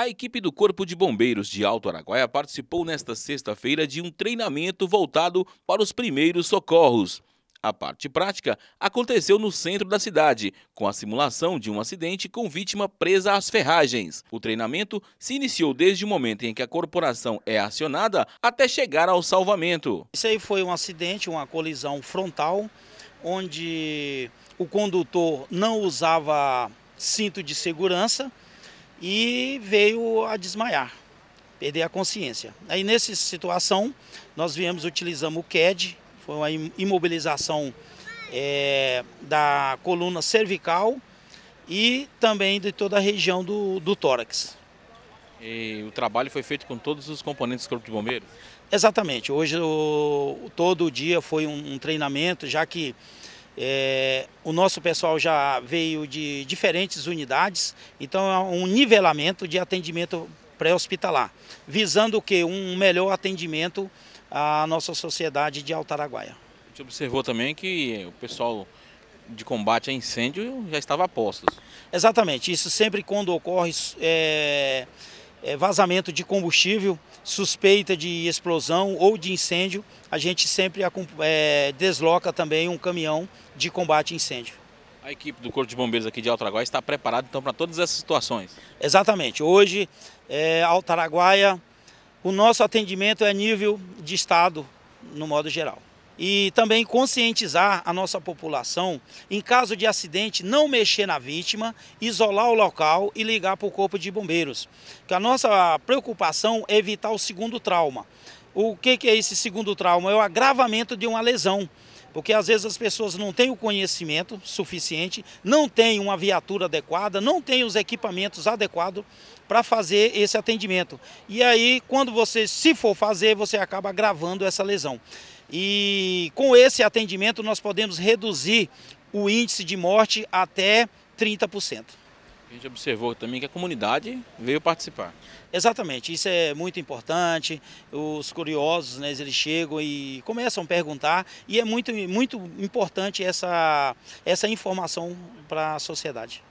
A equipe do Corpo de Bombeiros de Alto Araguaia participou nesta sexta-feira de um treinamento voltado para os primeiros socorros. A parte prática aconteceu no centro da cidade, com a simulação de um acidente com vítima presa às ferragens. O treinamento se iniciou desde o momento em que a corporação é acionada até chegar ao salvamento. Isso aí foi um acidente, uma colisão frontal, onde o condutor não usava cinto de segurança e veio a desmaiar, perder a consciência. Aí nessa situação nós viemos utilizamos o CAD, foi uma imobilização é, da coluna cervical e também de toda a região do, do tórax. E o trabalho foi feito com todos os componentes do Corpo de Bombeiros? Exatamente. Hoje, o, todo dia foi um, um treinamento, já que é, o nosso pessoal já veio de diferentes unidades, então é um nivelamento de atendimento pré-hospitalar, visando o que? Um melhor atendimento à nossa sociedade de Altaraguaia. A gente observou também que o pessoal de combate a incêndio já estava a postos. Exatamente, isso sempre quando ocorre é, é, vazamento de combustível, suspeita de explosão ou de incêndio, a gente sempre é, desloca também um caminhão de combate a incêndio. A equipe do Corpo de Bombeiros aqui de Araguaia está preparada então para todas essas situações? Exatamente. Hoje, é, Araguaia, o nosso atendimento é nível de estado, no modo geral e também conscientizar a nossa população, em caso de acidente, não mexer na vítima, isolar o local e ligar para o Corpo de Bombeiros. Que a nossa preocupação é evitar o segundo trauma. O que, que é esse segundo trauma? É o agravamento de uma lesão. Porque às vezes as pessoas não têm o conhecimento suficiente, não têm uma viatura adequada, não têm os equipamentos adequados para fazer esse atendimento. E aí, quando você, se for fazer, você acaba agravando essa lesão. E com esse atendimento, nós podemos reduzir o índice de morte até 30%. A gente observou também que a comunidade veio participar. Exatamente, isso é muito importante. Os curiosos, né, eles chegam e começam a perguntar e é muito, muito importante essa, essa informação para a sociedade.